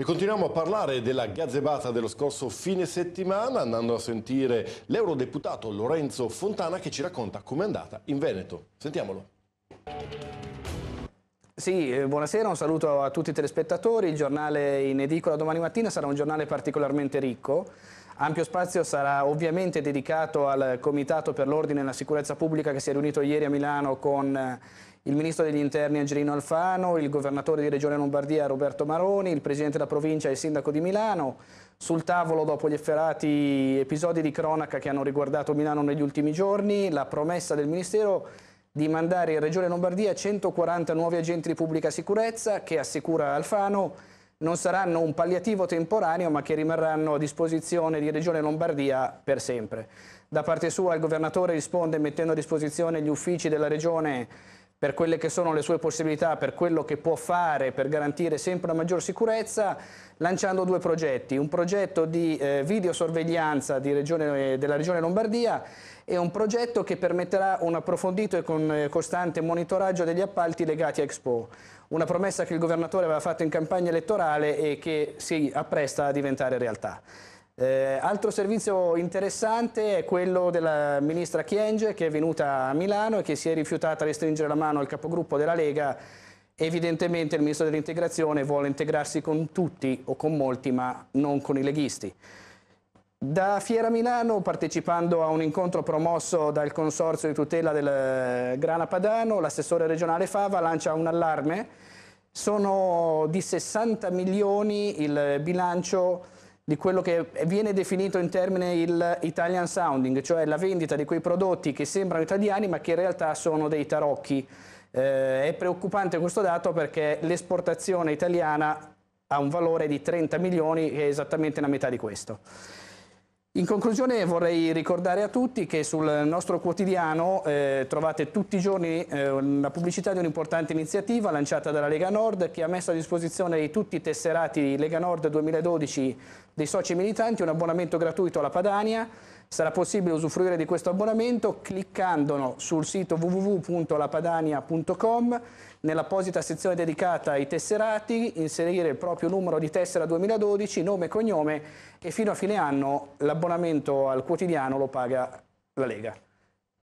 E continuiamo a parlare della gazzebata dello scorso fine settimana andando a sentire l'eurodeputato Lorenzo Fontana che ci racconta com'è andata in Veneto. Sentiamolo. Sì, eh, buonasera, un saluto a tutti i telespettatori. Il giornale in edicola domani mattina sarà un giornale particolarmente ricco. Ampio spazio sarà ovviamente dedicato al Comitato per l'Ordine e la Sicurezza Pubblica che si è riunito ieri a Milano con eh, il ministro degli interni Angelino Alfano, il governatore di Regione Lombardia Roberto Maroni, il presidente della provincia e il sindaco di Milano. Sul tavolo, dopo gli efferati episodi di cronaca che hanno riguardato Milano negli ultimi giorni, la promessa del ministero di mandare in Regione Lombardia 140 nuovi agenti di pubblica sicurezza che, assicura Alfano, non saranno un palliativo temporaneo ma che rimarranno a disposizione di Regione Lombardia per sempre. Da parte sua il governatore risponde mettendo a disposizione gli uffici della Regione per quelle che sono le sue possibilità, per quello che può fare per garantire sempre una maggior sicurezza, lanciando due progetti, un progetto di eh, videosorveglianza di regione, della Regione Lombardia e un progetto che permetterà un approfondito e con, eh, costante monitoraggio degli appalti legati a Expo, una promessa che il governatore aveva fatto in campagna elettorale e che si appresta a diventare realtà. Eh, altro servizio interessante è quello della ministra Chienge che è venuta a Milano e che si è rifiutata di stringere la mano al capogruppo della Lega. Evidentemente il ministro dell'integrazione vuole integrarsi con tutti o con molti ma non con i leghisti. Da Fiera Milano, partecipando a un incontro promosso dal Consorzio di tutela del eh, Grana Padano, l'assessore regionale Fava lancia un allarme. Sono di 60 milioni il bilancio di quello che viene definito in termine il Italian sounding, cioè la vendita di quei prodotti che sembrano italiani ma che in realtà sono dei tarocchi. Eh, è preoccupante questo dato perché l'esportazione italiana ha un valore di 30 milioni che è esattamente la metà di questo. In conclusione vorrei ricordare a tutti che sul nostro quotidiano eh, trovate tutti i giorni eh, la pubblicità di un'importante iniziativa lanciata dalla Lega Nord che ha messo a disposizione di tutti i tesserati Lega Nord 2012 dei soci militanti un abbonamento gratuito alla Padania Sarà possibile usufruire di questo abbonamento cliccando sul sito www.lapadania.com nell'apposita sezione dedicata ai tesserati, inserire il proprio numero di tessera 2012, nome e cognome e fino a fine anno l'abbonamento al quotidiano lo paga la Lega.